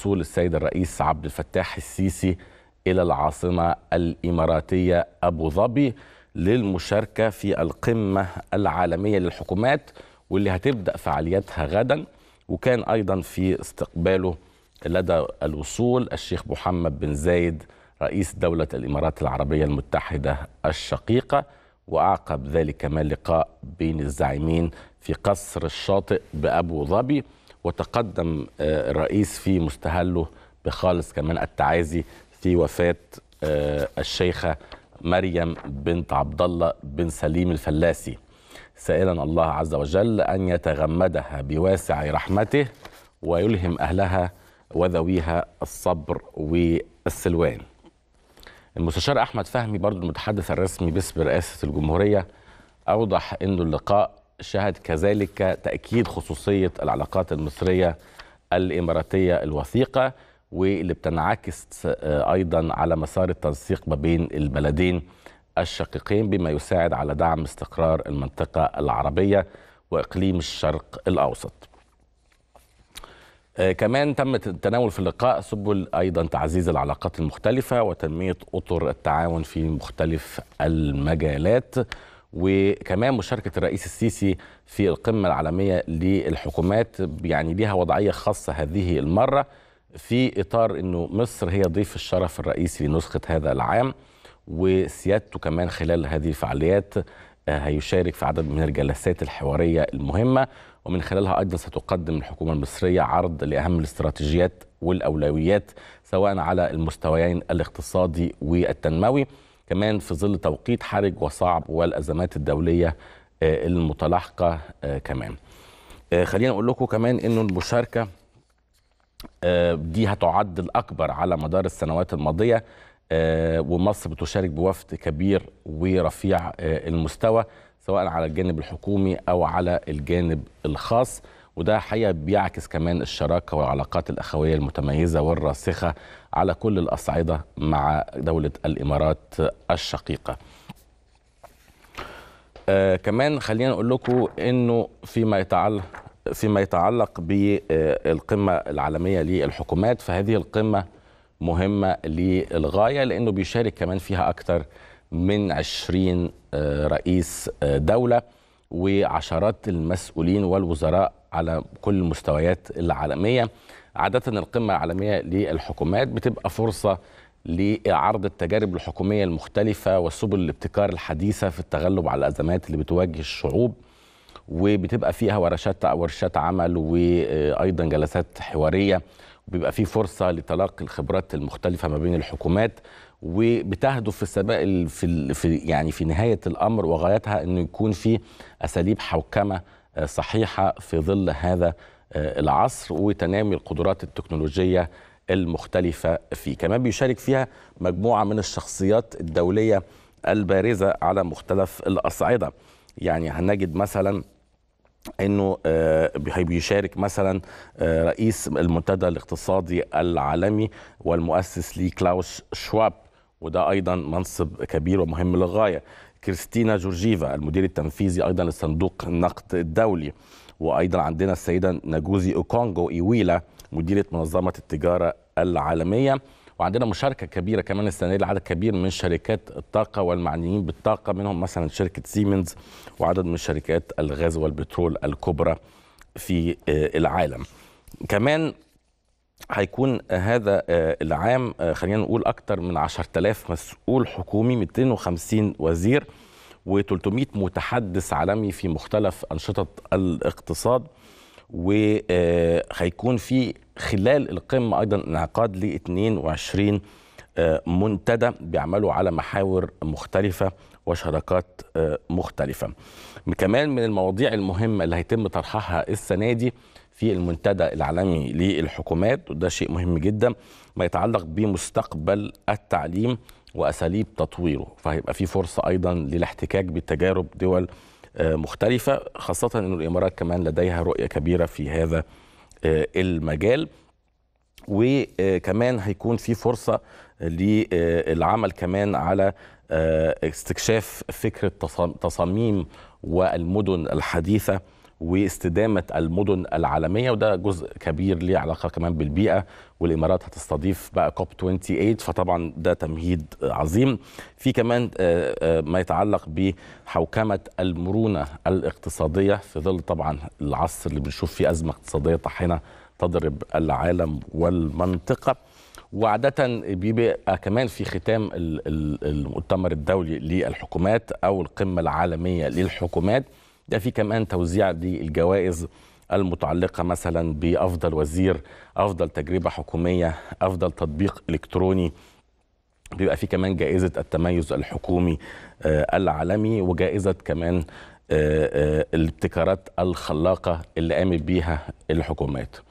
وصول السيد الرئيس عبد الفتاح السيسي الى العاصمه الاماراتيه ابو ظبي للمشاركه في القمه العالميه للحكومات واللي هتبدا فعالياتها غدا وكان ايضا في استقباله لدى الوصول الشيخ محمد بن زايد رئيس دوله الامارات العربيه المتحده الشقيقه واعقب ذلك كمان لقاء بين الزعيمين في قصر الشاطئ بابو ظبي وتقدم آه، الرئيس في مستهله بخالص كمان التعازي في وفاه آه، الشيخه مريم بنت عبد الله بن سليم الفلاسي سائلا الله عز وجل ان يتغمدها بواسع رحمته ويلهم اهلها وذويها الصبر والسلوان المستشار احمد فهمي برضو المتحدث الرسمي باسم رئاسه الجمهوريه اوضح انه اللقاء شهد كذلك تأكيد خصوصية العلاقات المصرية الإماراتية الوثيقة واللي بتنعكس آه، أيضا على مسار التنسيق ما بين البلدين الشقيقين بما يساعد على دعم استقرار المنطقة العربية وإقليم الشرق الأوسط آه، كمان تم التناول في اللقاء سبل أيضا تعزيز العلاقات المختلفة وتنمية أطر التعاون في مختلف المجالات وكمان مشاركة الرئيس السيسي في القمة العالمية للحكومات يعني ليها وضعية خاصة هذه المرة في إطار أنه مصر هي ضيف الشرف الرئيسي لنسخة هذا العام وسيادته كمان خلال هذه الفعاليات آه، هيشارك في عدد من الجلسات الحوارية المهمة ومن خلالها أيضا ستقدم الحكومة المصرية عرض لأهم الاستراتيجيات والأولويات سواء على المستويين الاقتصادي والتنموي كمان في ظل توقيت حرج وصعب والأزمات الدولية آه، المتلاحقة آه، كمان آه، خلينا أقول لكم كمان أنه المشاركة دي هتعد الأكبر على مدار السنوات الماضية ومصر بتشارك بوفد كبير ورفيع المستوى سواء على الجانب الحكومي أو على الجانب الخاص وده حقيقه بيعكس كمان الشراكه والعلاقات الاخويه المتميزه والراسخه على كل الاصعده مع دوله الامارات الشقيقه. آه كمان خلينا نقول لكم انه فيما يتعلق فيما يتعلق بالقمه العالميه للحكومات فهذه القمه مهمه للغايه لانه بيشارك كمان فيها اكثر من 20 آه، رئيس آه، دوله وعشرات المسؤولين والوزراء على كل المستويات العالمية عادة القمة العالمية للحكومات بتبقى فرصة لعرض التجارب الحكومية المختلفة وسبل الابتكار الحديثة في التغلب على الأزمات اللي بتواجه الشعوب وبتبقى فيها ورشات ورشات عمل وايضا جلسات حواريه بيبقى في فرصه لتلاقي الخبرات المختلفه ما بين الحكومات وبتهدف في السباق في, في يعني في نهايه الامر وغايتها انه يكون في اساليب حوكمه آه، صحيحه في ظل هذا آه، العصر وتنامي القدرات التكنولوجيه المختلفه فيه كمان بيشارك فيها مجموعه من الشخصيات الدوليه البارزه على مختلف الاصعده يعني هنجد مثلا انه آه، بيشارك مثلا آه، رئيس المنتدى الاقتصادي العالمي والمؤسس لكلاوس كلاوس شواب وده ايضا منصب كبير ومهم للغايه كريستينا جورجيفا المدير التنفيذي ايضا لصندوق النقد الدولي وايضا عندنا السيده ناجوزي اوكونجو ايويلا مديره منظمه التجاره العالميه وعندنا مشاركه كبيره كمان السنه دي لعدد كبير من شركات الطاقه والمعنيين بالطاقه منهم مثلا شركه سيمنز وعدد من شركات الغاز والبترول الكبرى في آه، العالم كمان هيكون آه، هذا آه، العام خلينا نقول اكثر من 10000 مسؤول حكومي 250 وزير و300 متحدث عالمي في مختلف انشطه الاقتصاد وهيكون في خلال القمه ايضا انعقاد ل 22 آه، منتدى بيعملوا على محاور مختلفه وشراكات آه، مختلفه. كمان من المواضيع المهمه اللي هيتم طرحها السنه دي في المنتدى العالمي للحكومات وده شيء مهم جدا ما يتعلق بمستقبل التعليم واساليب تطويره فهيبقى في فرصه ايضا للاحتكاك بتجارب دول آه، مختلفة خاصة أن الإمارات كمان لديها رؤية كبيرة في هذا آه، المجال وكمان هيكون في فرصة للعمل كمان على آه، استكشاف فكرة تصاميم والمدن الحديثة واستدامه المدن العالميه وده جزء كبير ليه علاقه كمان بالبيئه والامارات هتستضيف بقى كوب 28 فطبعا ده تمهيد عظيم في كمان آه، آه، ما يتعلق بحوكمه المرونه الاقتصاديه في ظل طبعا العصر اللي بنشوف فيه ازمه اقتصاديه طاحنه تضرب العالم والمنطقه وعادة بيبقى كمان في ختام المؤتمر الدولي للحكومات أو القمة العالمية للحكومات ده في كمان توزيع للجوائز المتعلقة مثلا بأفضل وزير أفضل تجربة حكومية أفضل تطبيق إلكتروني بيبقى في كمان جائزة التميز الحكومي آه، العالمي وجائزة كمان آه، آه، الابتكارات الخلاقة اللي قامت بيها الحكومات